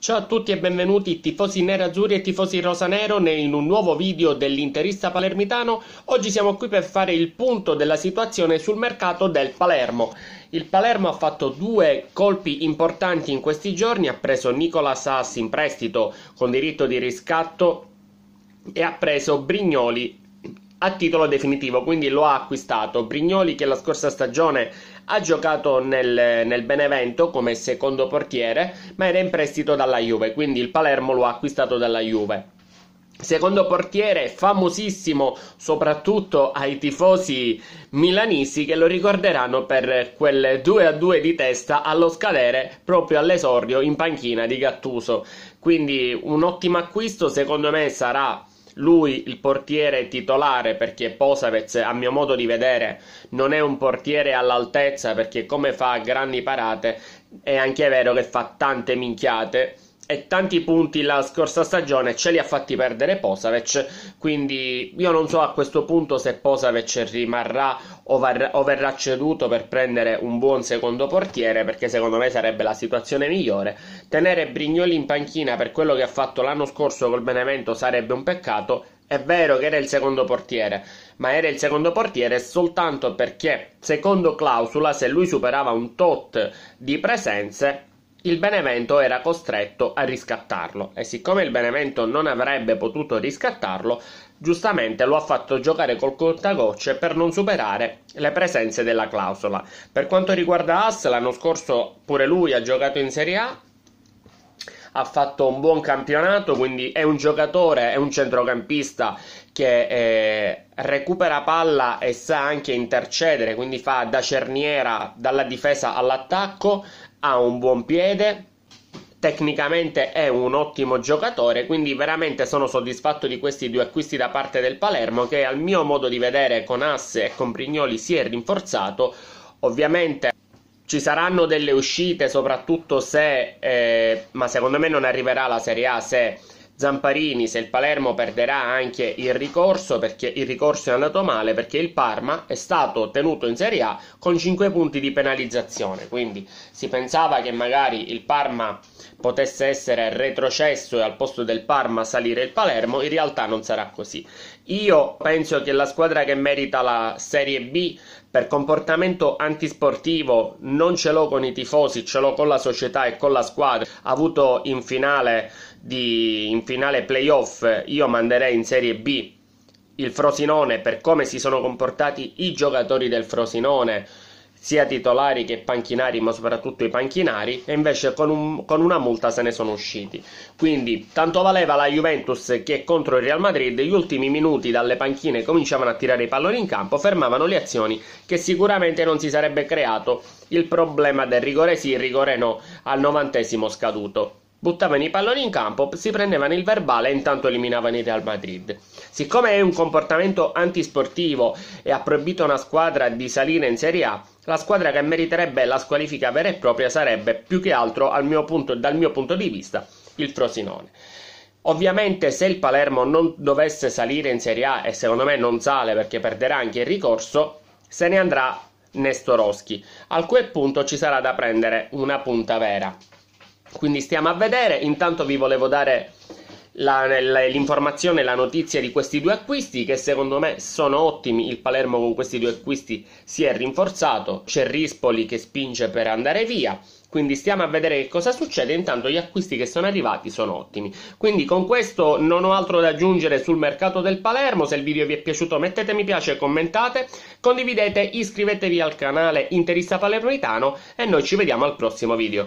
Ciao a tutti e benvenuti tifosi nerazzurri e tifosi rosanero in un nuovo video dell'interista palermitano. Oggi siamo qui per fare il punto della situazione sul mercato del Palermo. Il Palermo ha fatto due colpi importanti in questi giorni, ha preso Nicola Sassi in prestito con diritto di riscatto e ha preso Brignoli a titolo definitivo, quindi lo ha acquistato Brignoli che la scorsa stagione ha giocato nel, nel, Benevento come secondo portiere, ma era in prestito dalla Juve, quindi il Palermo lo ha acquistato dalla Juve. Secondo portiere famosissimo soprattutto ai tifosi milanesi che lo ricorderanno per quel 2 a 2 di testa allo scadere proprio all'esordio in panchina di Gattuso. Quindi un ottimo acquisto, secondo me sarà lui il portiere titolare perché Posavez a mio modo di vedere non è un portiere all'altezza perché come fa grandi parate è anche vero che fa tante minchiate e tanti punti la scorsa stagione ce li ha fatti perdere Posavec quindi io non so a questo punto se Posavec rimarrà o, var- o, verrà ceduto per prendere un buon secondo portiere perché secondo me sarebbe la situazione migliore tenere Brignoli in panchina per quello che ha fatto l'anno scorso col Benevento sarebbe un peccato è vero che era il secondo portiere ma era il secondo portiere soltanto perché secondo clausola se lui superava un tot di presenze il Benevento era costretto a riscattarlo e siccome il Benevento non avrebbe potuto riscattarlo, giustamente lo ha fatto giocare col contagocce per non superare le presenze della clausola. Per quanto riguarda Ass, l'anno scorso pure lui ha giocato in Serie A, ha fatto un buon campionato, quindi è un giocatore, è un centrocampista che eh, recupera palla e sa anche intercedere, quindi fa da cerniera dalla difesa all'attacco, ha un buon piede, tecnicamente è un ottimo giocatore, quindi veramente sono soddisfatto di questi due acquisti da parte del Palermo che al mio modo di vedere con Asse e con Prignoli si è rinforzato. Ovviamente ci saranno delle uscite, soprattutto se eh, ma secondo me non arriverà la Serie A se Zamparini se il Palermo perderà anche il ricorso perché il ricorso è andato male perché il Parma è stato tenuto in Serie A con 5 punti di penalizzazione, quindi si pensava che magari il Parma potesse essere retrocesso e al posto del Parma salire il Palermo, in realtà non sarà così. Io penso che la squadra che merita la Serie B per comportamento antisportivo non ce l'ho con i tifosi, ce l'ho con la società e con la squadra. Ha avuto in finale di, in finale playoff io manderei in Serie B il Frosinone per come si sono comportati i giocatori del Frosinone sia titolari che panchinari, ma soprattutto i panchinari, e invece con, un, con, una multa se ne sono usciti. Quindi, tanto valeva la Juventus che contro il Real Madrid, gli ultimi minuti dalle panchine cominciavano a tirare i palloni in campo, fermavano le azioni che sicuramente non si sarebbe creato il problema del rigore sì, il rigore no al novantesimo scaduto. Buttavano i palloni in campo, si prendevano il verbale e intanto eliminavano il Real Madrid. Siccome è un comportamento antisportivo e ha proibito a una squadra di salire in Serie A, la squadra che meriterebbe la squalifica vera e propria sarebbe più che altro, mio punto, dal mio punto di vista, il Frosinone. Ovviamente se il Palermo non dovesse salire in Serie A e secondo me non sale perché perderà anche il ricorso, se ne andrà Nestoroschi. A quel punto ci sarà da prendere una punta vera. Quindi stiamo a vedere, intanto vi volevo dare la, l'informazione, la notizia di questi due acquisti che secondo me sono ottimi. Il Palermo con questi due acquisti si è rinforzato, c'è Rispoli che spinge per andare via. Quindi stiamo a vedere che cosa succede, intanto gli acquisti che sono arrivati sono ottimi. Quindi con questo non ho altro da aggiungere sul mercato del Palermo, se il video vi è piaciuto mettete mi piace, commentate, condividete, iscrivetevi al canale Interista Palermitano e noi ci vediamo al prossimo video.